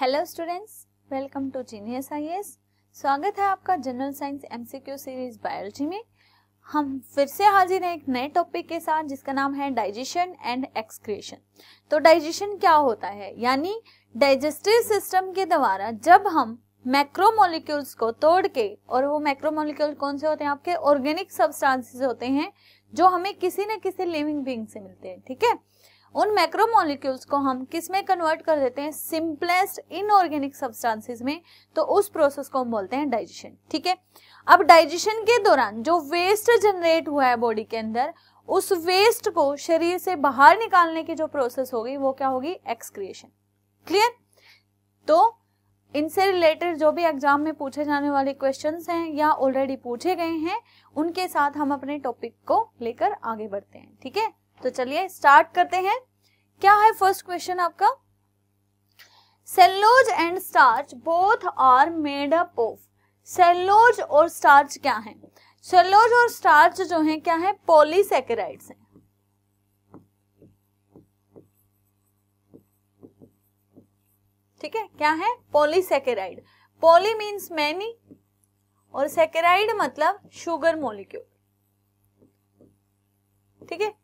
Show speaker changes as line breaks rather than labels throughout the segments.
Hello students welcome to genius IAS स्वागत है आपका general science MCQ series biology में हम फिर से हाजिर हैं एक नए टॉपिक के साथ जिसका नाम है डाइजेशन एंड एक्सक्रीशन तो डाइजेशन क्या होता है यानी डाइजेस्टिव सिस्टम के द्वारा जब हम मैक्रोमोलिक्यूल्स को तोड़ के और वो मैक्रोमोलिक्यूल कौन से होते हैं आपके ऑर्गेनिक सब्सटेंसेस होते हैं जो हमें किसी न किसी लिविंग बींग से मिलते हैं ठीक है थीके? उन मैक्रोमोलिक्यूल्स को हम किस में कन्वर्ट कर देते हैं सिंपलेस्ट इनऑर्गेनिक सब्सटेंसेस में तो उस प्रोसेस को हम बोलते हैं डाइजेशन ठीक है अब डाइजेशन के दौरान जो वेस्ट जनरेट हुआ है बॉडी के अंदर उस वेस्ट को शरीर से बाहर निकालने की जो प्रोसेस होगी वो क्या होगी एक्सक्रिएशन क्लियर तो इनसे रिलेटेड जो भी एग्जाम में पूछे जाने वाले क्वेश्चन हैं या ऑलरेडी पूछे गए हैं उनके साथ हम अपने टॉपिक को लेकर आगे बढ़ते हैं ठीक है तो चलिए स्टार्ट करते हैं क्या है फर्स्ट क्वेश्चन आपका cellulose and starch both are made up of cellulose और स्टार्च क्या है सेलोज और स्टार्च जो है क्या है पॉलीसेकेराइड्स हैं ठीक है क्या है पॉलीसेकेराइड पॉली मीन्स मैनी और सेकेराइड मतलब शुगर मोलिक्यूल ठीक है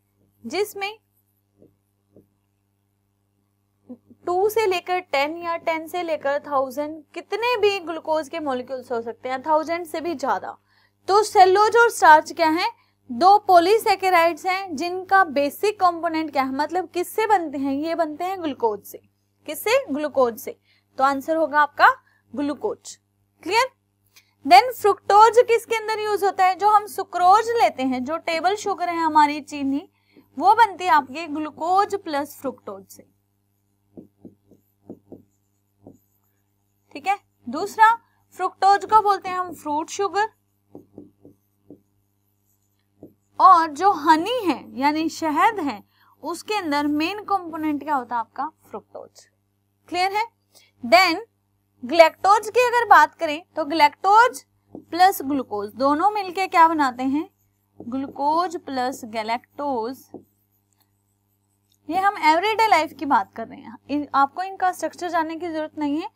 जिसमें टू से लेकर टेन या टेन से लेकर थाउजेंड कितने भी ग्लूकोज के मोलिक्यूल्स हो सकते हैं थाउजेंड से भी ज्यादा तो सेलोज और स्टार्च क्या है दो पोलिसकेराइड हैं जिनका बेसिक कंपोनेंट क्या है मतलब किससे बनते हैं ये बनते हैं ग्लूकोज से किससे ग्लूकोज से तो आंसर होगा आपका ग्लूकोज क्लियर देन फ्रुक्टोज किसके अंदर यूज होता है जो हम सुक्रोज लेते हैं जो टेबल शुगर है हमारी चीनी वो बनती है आपके ग्लूकोज प्लस फ्रुक्टोज से ठीक है दूसरा फ्रुक्टोज को बोलते हैं हम फ्रूट शुगर और जो हनी है यानी शहद है उसके अंदर मेन कंपोनेंट क्या होता है आपका फ्रुक्टोज क्लियर है देन ग्लैक्टोज की अगर बात करें तो ग्लैक्टोज प्लस ग्लूकोज दोनों मिलके क्या बनाते हैं ग्लूकोज प्लस गैलेक्टोज ये हम एवरीडे लाइफ की बात कर रहे हैं आपको इनका स्ट्रक्चर जानने की जरूरत नहीं है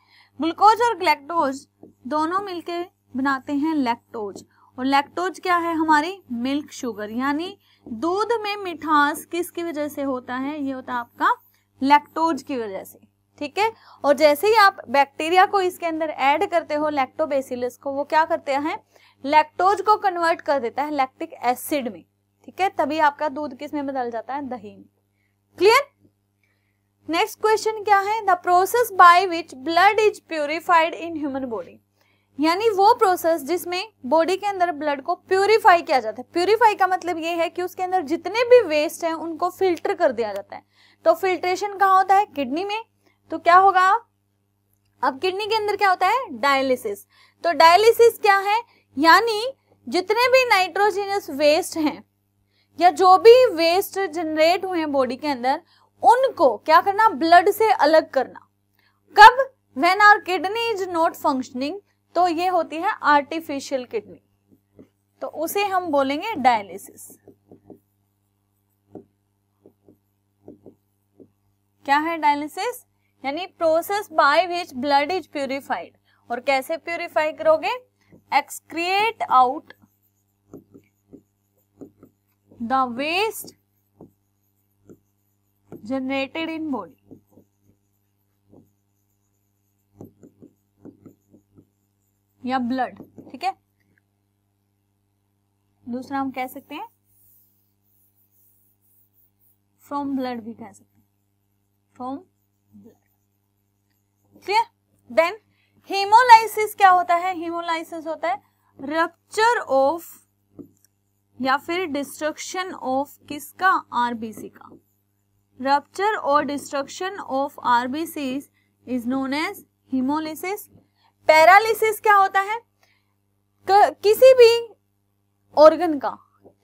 ग्लूकोज और ग्लैक्टोज दोनों मिलके बनाते हैं लैक्टोज और लैक्टोज क्या है हमारी मिल्क शुगर यानी दूध में मिठास किसकी वजह से होता है ये होता है आपका लैक्टोज की वजह से ठीक है और जैसे ही आप बैक्टीरिया को इसके अंदर ऐड करते हो लैक्टोबेसिलस को वो क्या करते हैं लैक्टोज को कन्वर्ट कर देता है लैक्टिक एसिड में ठीक है तभी आपका दूध किस में बदल जाता है दही में क्लियर नेक्स्ट क्वेश्चन क्या है the process by which blood is purified in human body यानी वो प्रोसेस जिसमें बॉडी के अंदर ब्लड को प्योरीफाई किया जाता है प्योरीफाई का मतलब ये है कि उसके अंदर जितने भी वेस्ट हैं उनको फिल्टर कर दिया जाता है तो फिल्ट्रेशन कहाँ होता है किडनी में तो क्या होगा अब किडनी के अंदर क्या होता है डायलिसिस तो डायलिसिस क्या है यानी जितने भी नाइट्रोजीनियस वेस्ट हैं या जो भी वेस्ट जनरेट हुए हैं बॉडी के अंदर उनको क्या करना ब्लड से अलग करना कब when our kidney is not functioning तो ये होती है आर्टिफिशियल किडनी तो उसे हम बोलेंगे डायलिसिस क्या है डायलिसिस यानी process by which blood is purified और कैसे प्यूरिफाई करोगे excrete out the waste generated in body या ब्लड ठीक है दूसरा हम कह सकते हैं फ्रॉम ब्लड भी कह सकते हैं from blood clear then haemolysis क्या होता है हीमोलाइसिस होता है रक्चर ऑफ या फिर डिस्ट्रक्शन ऑफ किसका आरबीसी का रप्चर और destruction of RBC is known as haemolysis paralysis क्या होता है क, किसी भी ऑर्गन का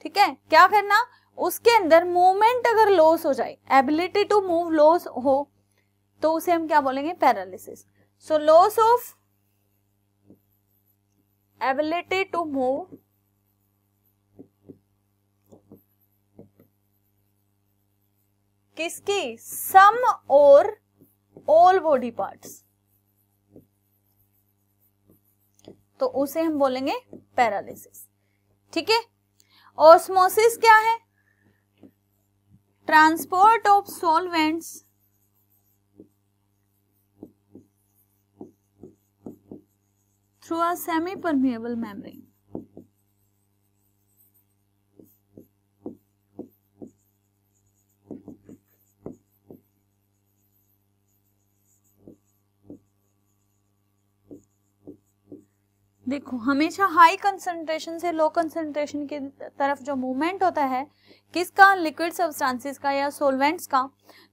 ठीक है क्या करना उसके अंदर मूवमेंट अगर लॉस हो जाए एबिलिटी टू मूव लॉस हो तो उसे हम क्या बोलेंगे paralysis so loss of ability to move किसकी सम और ऑल बॉडी पार्ट्स तो उसे हम बोलेंगे पैरालिसिस ठीक है ऑस्मोसिस क्या है transport of solvents through a semi permeable membrane देखो हमेशा हाई कंसंट्रेशन से लो कंसंट्रेशन की तरफ जो मूवमेंट होता है किसका लिक्विड सब्सटेंसेस का या सोलवेंट्स का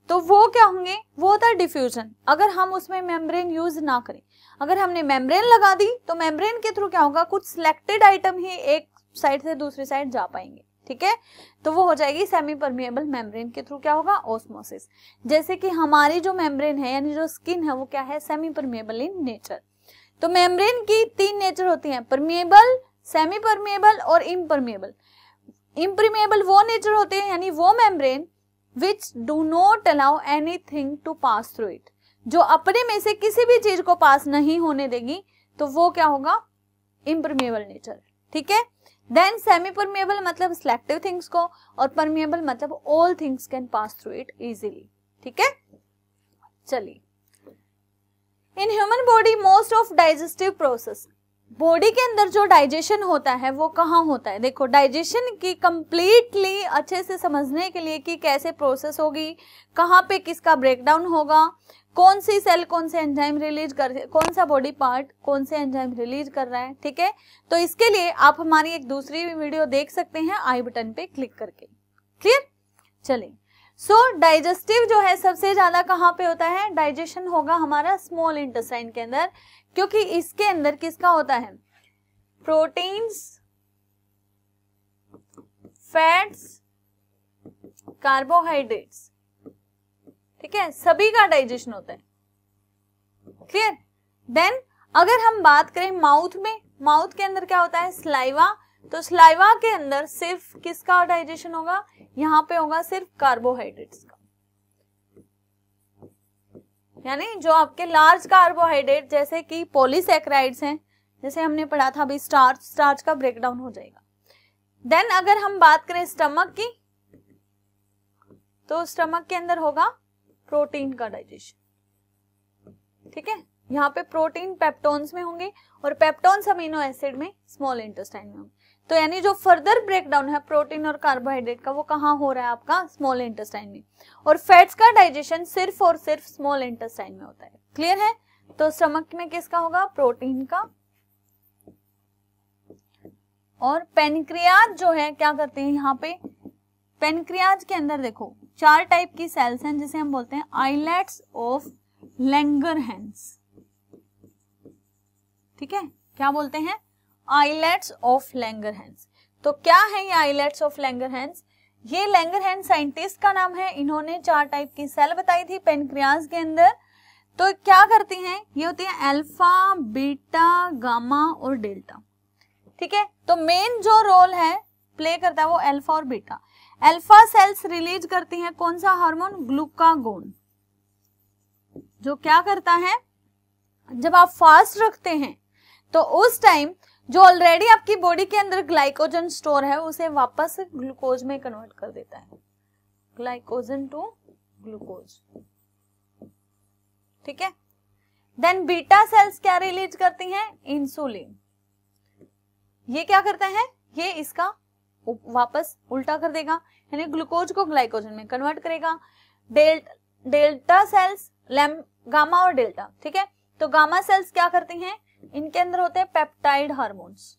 तो वो क्या होंगे वो होता है डिफ्यूजन अगर हम उसमें मेम्ब्रेन यूज ना करें अगर हमने मेम्ब्रेन लगा दी तो मेम्ब्रेन के थ्रू क्या होगा कुछ सिलेक्टेड आइटम ही एक साइड से दूसरी साइड जा पाएंगे ठीक है तो वो हो जाएगी सेमी परमिएबल मेम्ब्रेन के थ्रू क्या होगा ऑस्मोसिस जैसे कि हमारी जो मेम्ब्रेन है यानी जो स्किन है वो क्या है सेमी परमिएबल इन नेचर तो मेम्ब्रेन की तीन नेचर होती हैं परमिएबल सेमी परमिएबल और इम्परमिएबल इम्परमिएबल वो नेचर होते हैं यानी वो membrane which do not allow anything to pass through it जो अपने में से किसी भी चीज को पास नहीं होने देगी तो वो क्या होगा इम्परमिएबल नेचर ठीक है देन सेमी परमिएबल मतलब सिलेक्टिव थिंग्स को और परमिएबल मतलब all things can pass through it easily ठीक है चलिए in human body most of digestive process body के अंदर जो डाइजेशन होता है वो कहाँ होता है देखो डाइजेशन की कम्प्लीटली अच्छे से समझने के लिए कि कैसे प्रोसेस होगी कहाँ पे किसका ब्रेकडाउन होगा कौन सी सेल कौन से एंजाइम रिलीज कर कौन सा बॉडी पार्ट कौन से एंजाइम रिलीज कर रहा है ठीक है तो इसके लिए आप हमारी एक दूसरी वीडियो देख सकते हैं आई बटन पे क्लिक करके क्लियर चलिए सो so, डाइजेस्टिव जो है सबसे ज्यादा कहाँ पे होता है डाइजेशन होगा हमारा स्मॉल इंटेस्टाइन के अंदर क्योंकि इसके अंदर किसका होता है प्रोटीन्स फैट्स कार्बोहाइड्रेट्स ठीक है सभी का डाइजेशन होता है क्लियर देन अगर हम बात करें माउथ में माउथ के अंदर क्या होता है स्लाइवा तो स्लाइवा के अंदर सिर्फ किसका डाइजेशन होगा यहाँ पे होगा सिर्फ कार्बोहाइड्रेट्स का यानी जो आपके लार्ज कार्बोहाइड्रेट जैसे कि पॉलीसेक्राइड्स हैं जैसे हमने पढ़ा था अभी स्टार्च स्टार्च का ब्रेकडाउन हो जाएगा देन अगर हम बात करें स्टमक की तो स्टमक के अंदर होगा प्रोटीन का डाइजेशन ठीक है यहाँ पे प्रोटीन पेप्टोन्स में होंगे और पेप्टोन्स अमीनो एसिड में स्मॉल इंटेस्टाइन में होंगे तो यानी जो फर्दर ब्रेकडाउन है प्रोटीन और कार्बोहाइड्रेट का वो कहाँ हो रहा है आपका स्मॉल इंटेस्टाइन में और फैट्स का डाइजेशन सिर्फ और सिर्फ स्मॉल इंटेस्टाइन में होता है क्लियर है तो स्टमक में किसका होगा प्रोटीन का और पेनक्रियाज जो है क्या करते हैं यहाँ पे पेनक्रियाज के अंदर देखो चार टाइप की सेल्स हैं जिसे हम बोलते हैं आईलेट्स ऑफ लेंगर ठीक है क्या बोलते हैं आईलेट्स ऑफ लैंगरहैंस तो क्या है ये आईलेट्स ऑफ लैंगरहैंस ये लैंगरहैंड साइंटिस्ट का नाम है इन्होंने चार टाइप की सेल बताई थी पेनक्रियाज के अंदर तो क्या करती हैं ये होती है अल्फा बीटा गामा और डेल्टा ठीक है तो मेन जो रोल है प्ले करता है वो अल्फा और बीटा अल्फा सेल्स रिलीज करती हैं कौन सा हार्मोन ग्लूकागोन जो क्या करता है जब आप फास्ट रखते हैं तो उस टाइम जो ऑलरेडी आपकी बॉडी के अंदर ग्लाइकोजन स्टोर है उसे वापस ग्लूकोज में कन्वर्ट कर देता है ग्लाइकोजन टू ग्लूकोज ठीक है देन बीटा सेल्स क्या रिलीज करती हैं इंसुलिन ये क्या करते हैं ये इसका वापस उल्टा कर देगा यानी ग्लूकोज को ग्लाइकोजन में कन्वर्ट करेगा डेल्टा डेल्टा सेल्स गामा और डेल्टा ठीक है तो गामा सेल्स क्या करती हैं इनके अंदर होते हैं पेप्टाइड हार्मोन्स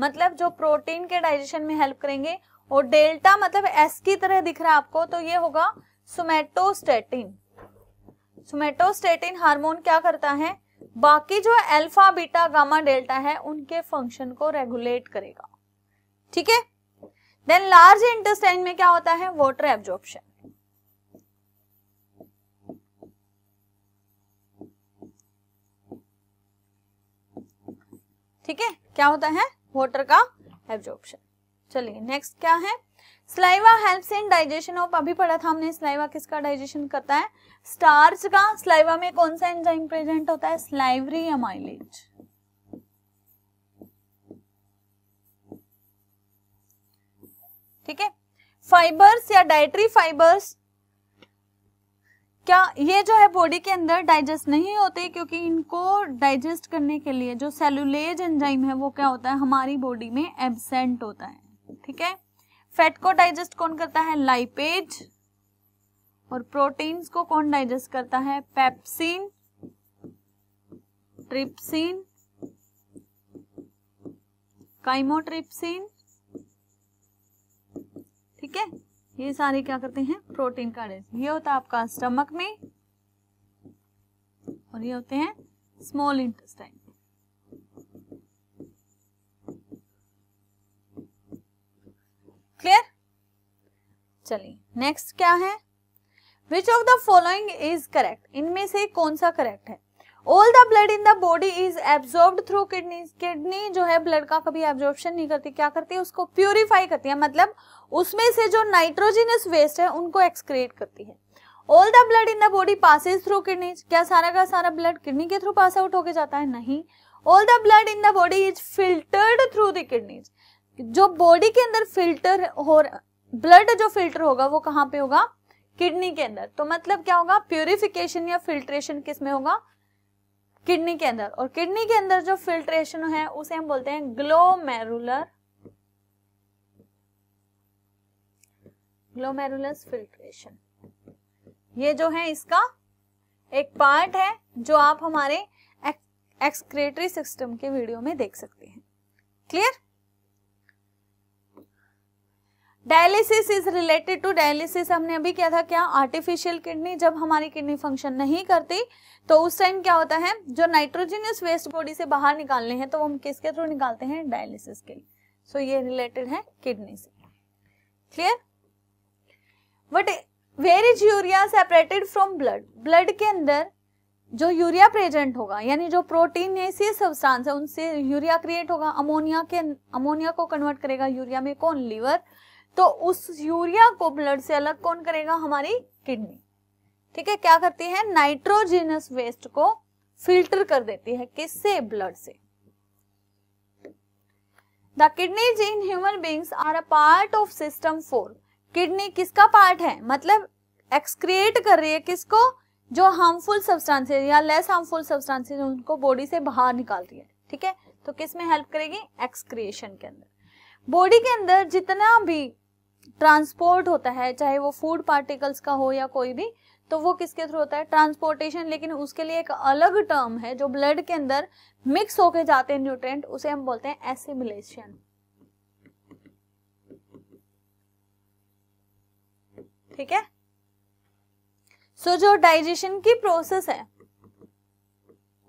मतलब जो प्रोटीन के डाइजेशन में हेल्प करेंगे और डेल्टा मतलब एस की तरह दिख रहा है आपको तो ये होगा सुमेटोस्टेटिन सुमेटोस्टेटिन हार्मोन क्या करता है बाकी जो अल्फा बीटा गामा डेल्टा है उनके फंक्शन को रेगुलेट करेगा ठीक है देन लार्ज इंटेस्टाइन में क्या होता है वॉटर एब्जॉर्प्शन ठीक है क्या होता है वॉटर का एब्जॉर्प्शन चलिए नेक्स्ट क्या है saliva helps in digestion of अभी पढ़ा था हमने स्लाइवा किसका डाइजेशन करता है स्टार्च का स्लाइवा में कौन सा एंजाइम प्रेजेंट होता है स्लाइवरी एमाइलेज ठीक है फाइबर्स या डाइटरी फाइबर्स क्या ये जो है बॉडी के अंदर डाइजेस्ट नहीं होते क्योंकि इनको डाइजेस्ट करने के लिए जो सेलुलेज एंजाइम है वो क्या होता है हमारी बॉडी में एबसेंट होता है ठीक है फैट को डाइजेस्ट कौन करता है लाइपेज और प्रोटीन्स को कौन डाइजेस्ट करता है पेप्सिन ट्रिप्सिन काइमोट्रिप्सिन ठीक है ये सारे क्या करते हैं प्रोटीन का डेंस ये होता है आपका स्टमक में और ये होते हैं स्मॉल इंटेस्टाइन क्लियर चलिए नेक्स्ट क्या है which of the following is correct इनमें से कौन सा करेक्ट है all the blood in the body is absorb through kidney kidney जो है ब्लड का कभी एब्जॉर्प्शन नहीं करती क्या करती है उसको प्योरीफाई करती है मतलब उसमें से जो नाइट्रोजिनस वेस्ट है उनको एक्सक्रिएट करती है all the blood in the body passes through kidney क्या सारा का सारा ब्लड किडनी के थ्रू पास आउट होके जाता है नहीं all the blood in the body is filtered through the kidneys जो बॉडी के अंदर फिल्टर हो ब्लड जो फिल्टर होगा वो कहाँ पे होगा किडनी के अंदर तो मतलब क्या होगा प्योरिफिकेशन या फिल्ट्रेशन किस में होगा किडनी के अंदर और किडनी के अंदर जो फिल्ट्रेशन है उसे हम बोलते हैं ग्लोमेरुलर ग्लोमेरुलस फिल्ट्रेशन ये जो है इसका एक पार्ट है जो आप हमारे एक्सक्रेटरी सिस्टम के वीडियो में देख सकते हैं clear dialysis is related to dialysis हमने अभी क्या था क्या आर्टिफिशियल किडनी जब हमारी किडनी फंक्शन नहीं करती तो उस टाइम क्या होता है जो नाइट्रोजिनियस वेस्ट बॉडी से बाहर निकालने हैं तो हम किसके थ्रू निकालते हैं डायलिसिस के लिए सो ये रिलेटेड है किडनी से clear but where is urea separated from blood blood के अंदर जो यूरिया प्रेजेंट होगा यानी जो प्रोटीन या इसी है उनसे यूरिया क्रिएट होगा अमोनिया के अमोनिया को कन्वर्ट करेगा यूरिया में कौन लीवर तो उस यूरिया को ब्लड से अलग कौन करेगा हमारी किडनी ठीक है क्या करती है नाइट्रोजिनस वेस्ट को फिल्टर कर देती है किससे ब्लड से the kidney in human beings are a part of system for kidney किसका पार्ट है मतलब एक्सक्रिएट कर रही है किसको जो हार्मफुल सब्सटेंसेस या लेस हार्मफुल सब्सटेंसेस उनको बॉडी से बाहर निकाल रही है ठीक है तो किस में हेल्प करेगी एक्सक्रिएशन के अंदर बॉडी के अंदर जितना भी ट्रांसपोर्ट होता है चाहे वो फूड पार्टिकल्स का हो या कोई भी तो वो किसके थ्रू होता है ट्रांसपोर्टेशन लेकिन उसके लिए एक अलग टर्म है जो ब्लड के अंदर मिक्स होके जाते हैं न्यूट्रेंट उसे हम बोलते हैं एसिमिलेशन ठीक है सो so, जो डाइजेशन की प्रोसेस है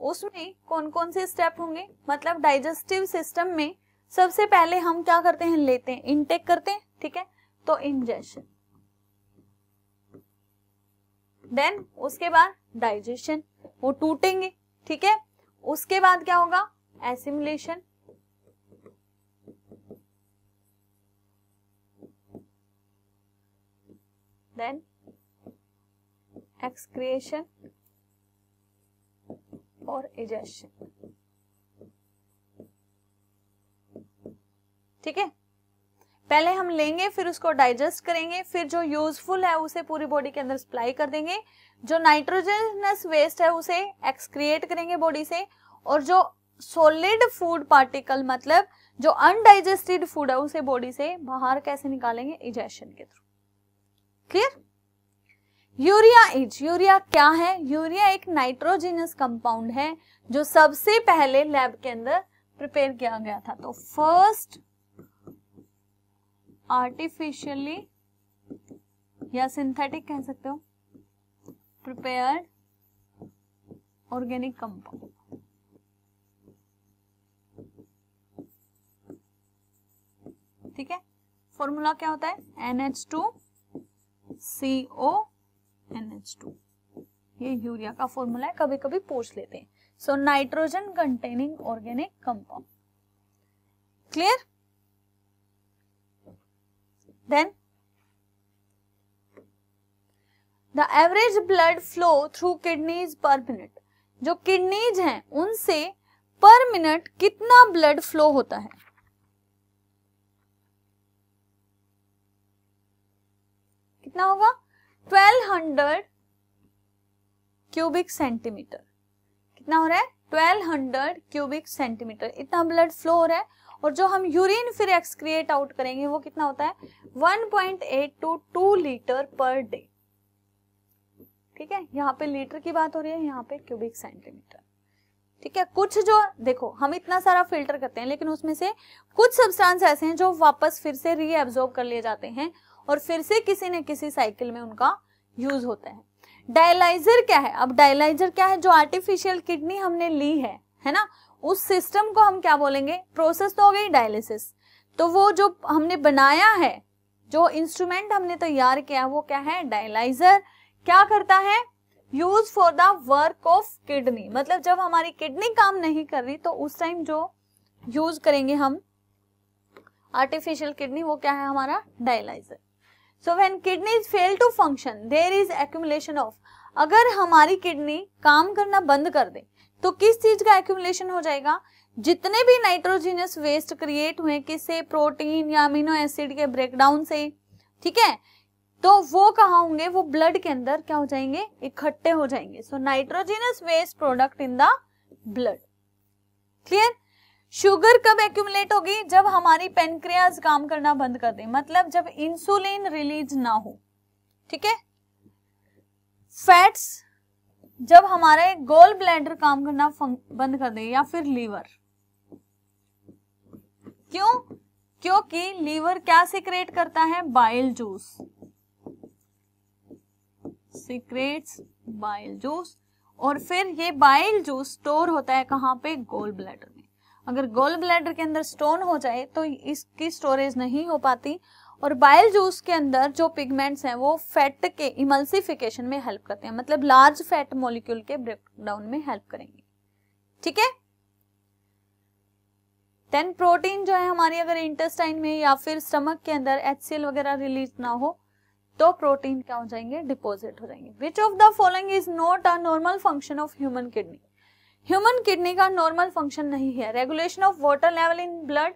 उसमें कौन कौन से स्टेप होंगे मतलब डाइजेस्टिव सिस्टम में सबसे पहले हम क्या करते हैं लेते हैं इनटेक करते हैं ठीक है तो इंजेशन देन उसके बाद डाइजेशन वो टूटेंगे ठीक है उसके बाद क्या होगा एसिमुलेशन देन एक्सक्रिएशन और इजेशन ठीक है पहले हम लेंगे फिर उसको डाइजेस्ट करेंगे फिर जो यूजफुल है उसे पूरी बॉडी के अंदर सप्लाई कर देंगे जो नाइट्रोजनस वेस्ट है उसे एक्सक्रिएट करेंगे बॉडी से और जो सॉलिड फूड पार्टिकल मतलब जो अनडाइजेस्टेड फूड है उसे बॉडी से बाहर कैसे निकालेंगे इजेशन के through clear urea is urea क्या है यूरिया एक नाइट्रोजिनस कंपाउंड है जो सबसे पहले लैब के अंदर प्रिपेयर किया गया था तो फर्स्ट आर्टिफिशियली या सिंथेटिक कह सकते हो प्रिपेयर ऑर्गेनिक कंपाउंड ठीक है फॉर्मूला क्या होता है NH two CO NH two ये यूरिया का फॉर्मूला है कभी कभी पूछ लेते हैं so nitrogen containing organic compound clear Then the average blood flow through kidneys per minute जो किडनीज हैं उनसे पर मिनट कितना ब्लड फ्लो होता है कितना होगा 1200 क्यूबिक सेंटीमीटर कितना हो रहा है 1200 क्यूबिक सेंटीमीटर इतना ब्लड फ्लो हो रहा है और जो हम यूरिन फिर एक्सक्रिएट आउट करेंगे वो कितना होता है 1.8 टू 2 लीटर पर डे ठीक है यहाँ पे लीटर की बात हो रही है यहाँ पे क्यूबिक सेंटीमीटर ठीक है कुछ जो देखो हम इतना सारा फिल्टर करते हैं लेकिन उसमें से कुछ सब्सटेंस ऐसे हैं जो वापस फिर से रीएब्जॉर्ब कर लिए जाते हैं और फिर से किसी न किसी साइकिल में उनका यूज होता है डायलाइजर क्या है अब डायलाइजर क्या है जो आर्टिफिशियल किडनी हमने ली है है ना उस सिस्टम को हम क्या बोलेंगे प्रोसेस तो हो गई डायलिसिस तो वो जो हमने बनाया है जो इंस्ट्रूमेंट हमने तैयार किया वो क्या है डायलाइजर क्या करता है use for the work of kidney मतलब जब हमारी किडनी काम नहीं कर रही तो उस टाइम जो यूज करेंगे हम आर्टिफिशियल किडनी वो क्या है हमारा dialyser so when kidney fail to function there is accumulation of अगर हमारी किडनी काम करना बंद कर दे तो किस चीज का एक्यूमुलेशन हो जाएगा जितने भी नाइट्रोजीनियस वेस्ट क्रिएट हुए किससे प्रोटीन या अमीनो एसिड के ब्रेकडाउन से ठीक है तो वो कहा होंगे वो ब्लड के अंदर क्या हो जाएंगे इकट्ठे हो जाएंगे so nitrogenous waste product in the blood clear sugar कब एक्यूमुलेट होगी जब हमारी पेनक्रियाज काम करना बंद कर दे मतलब जब इंसुलिन रिलीज ना हो ठीक है फैट्स जब हमारे गोल ब्लैडर काम करना बंद कर दे या फिर लीवर क्यों क्योंकि लीवर क्या सिक्रेट करता है bile juice secretes bile juice और फिर ये बाइल जूस स्टोर होता है कहां पे गोल ब्लैडर में अगर गोल ब्लैडर के अंदर स्टोन हो जाए तो इसकी स्टोरेज नहीं हो पाती और बाइल जूस के अंदर जो पिगमेंट्स हैं वो फैट के इमल्सिफिकेशन में हेल्प करते हैं मतलब लार्ज फैट मॉलिक्यूल के ब्रेकडाउन में हेल्प करेंगे ठीक है देन प्रोटीन जो है हमारी अगर इंटेस्टाइन में या फिर स्टमक के अंदर एच वगैरह रिलीज ना हो तो प्रोटीन क्या हो जाएंगे डिपोजिट हो जाएंगे which of the following is not a normal function of human kidney human kidney का नॉर्मल फंक्शन नहीं है regulation of water level in blood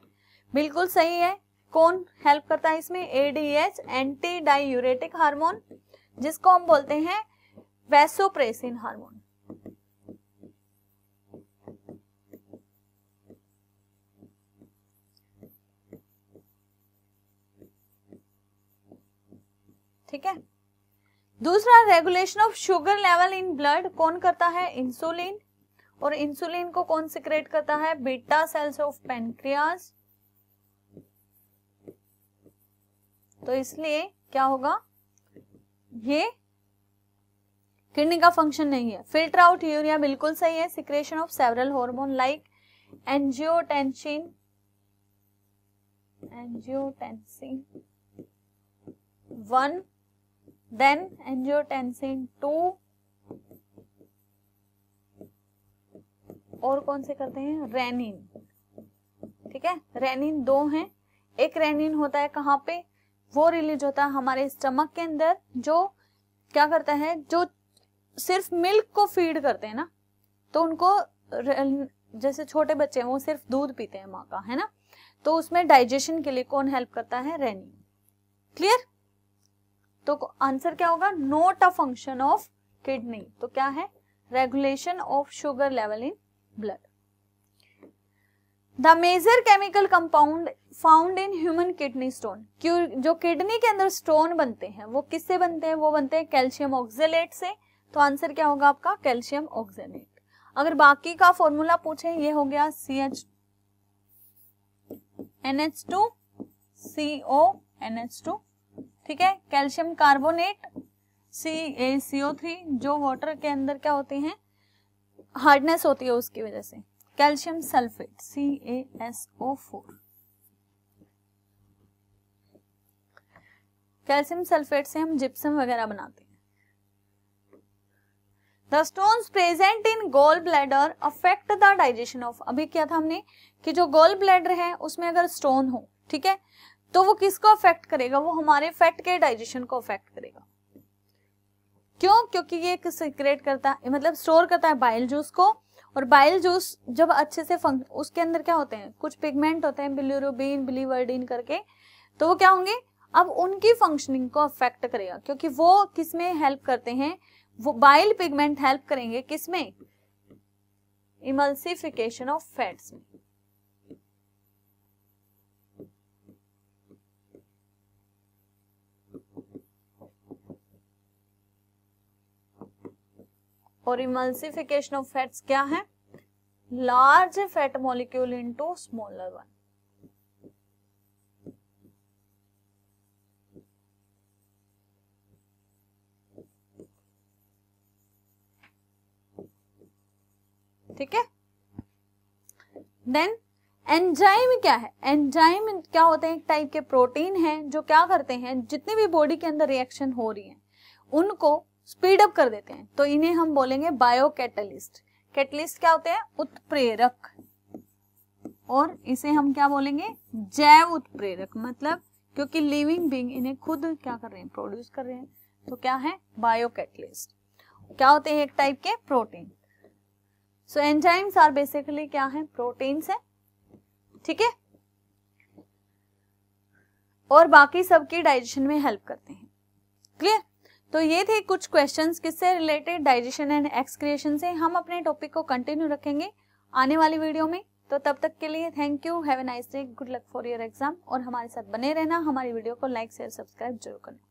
बिल्कुल सही है कौन हेल्प करता है इसमें एडीएच एंटी डाइयूरेटिक हार्मोन जिसको हम बोलते हैं वैसोप्रेसिन हार्मोन ठीक है दूसरा regulation of sugar level in blood कौन करता है इंसुलिन और इंसुलिन को कौन सिक्रेट करता है बीटा सेल्स ऑफ पेनक्रियाज तो इसलिए क्या होगा ये किडनी का फंक्शन नहीं है फिल्टर आउट यूरिया बिल्कुल सही है secretion of several hormone like angiotensin angiotensin one then angiotensin two और कौन से करते हैं रेनिन ठीक है रेनिन दो हैं एक रेनिन होता है कहां पे वो रिलीज होता है हमारे स्टमक के अंदर जो क्या करता है जो सिर्फ मिल्क को फीड करते हैं ना तो उनको जैसे छोटे बच्चे हैं वो सिर्फ दूध पीते हैं माँ का है ना तो उसमें डाइजेशन के लिए कौन हेल्प करता है रेनिन क्लियर तो आंसर क्या होगा not a function of kidney तो क्या है regulation of sugar level in blood the major chemical compound found in human kidney stone क्यों जो किडनी के अंदर स्टोन बनते हैं वो किससे बनते हैं वो बनते हैं कैल्शियम ऑक्जेलेट से तो आंसर क्या होगा आपका कैल्शियम ऑक्जेलेट अगर बाकी का फॉर्मूला पूछे ये हो गया C H N H two C O N H two ठीक है calcium carbonate C A C O three जो वॉटर के अंदर क्या होते हैं हार्डनेस होती है उसकी वजह से calcium sulphate C A S O four calcium sulphate से हम जिप्सम वगैरह बनाते हैं the stones present in gall bladder affect the digestion of अभी क्या था हमने कि जो गोल ब्लैडर है उसमें अगर स्टोन हो ठीक है तो वो किसको अफेक्ट करेगा वो हमारे फैट के डाइजेशन को अफेक्ट करेगा क्यों क्योंकि ये एक सीक्रेट करता है मतलब स्टोर करता है बाइल जूस को और बाइल जूस जब अच्छे से फंक उसके अंदर क्या होते हैं कुछ पिगमेंट होते हैं बिल्यूरोबिन बिलीवर्डिन करके तो वो क्या होंगे अब उनकी फंक्शनिंग को अफेक्ट करेगा क्योंकि वो किसमें हेल्प करते हैं वो बाइल पिगमेंट हेल्प करेंगे किसमें इमल्सिफिकेशन ऑफ फैट्स में और इमल्सिफिकेशन ऑफ फैट्स क्या है large fat molecule into smaller one ठीक है देन एंजाइम क्या है एंजाइम क्या होते हैं एक टाइप के प्रोटीन हैं जो क्या करते हैं जितनी भी बॉडी के अंदर रिएक्शन हो रही है उनको स्पीड अप कर देते हैं तो इन्हें हम बोलेंगे बायो कैटलिस्ट कैटलिस्ट क्या होते हैं उत्प्रेरक और इसे हम क्या बोलेंगे जैव उत्प्रेरक मतलब क्योंकि लिविंग बींग इन्हें खुद क्या कर रहे हैं प्रोड्यूस कर रहे हैं तो क्या है बायो कैटलिस्ट क्या होते हैं एक टाइप के protein so enzymes are basically क्या है प्रोटीन्स है ठीक है और बाकी सबकी डाइजेशन में हेल्प करते हैं क्लियर तो ये थे कुछ क्वेश्चंस किससे रिलेटेड डाइजेशन एंड एक्सक्रिएशन से हम अपने टॉपिक को कंटिन्यू रखेंगे आने वाली वीडियो में तो तब तक के लिए thank you have a nice day good luck for your exam और हमारे साथ बने रहना हमारी वीडियो को लाइक शेयर सब्सक्राइब जरूर करना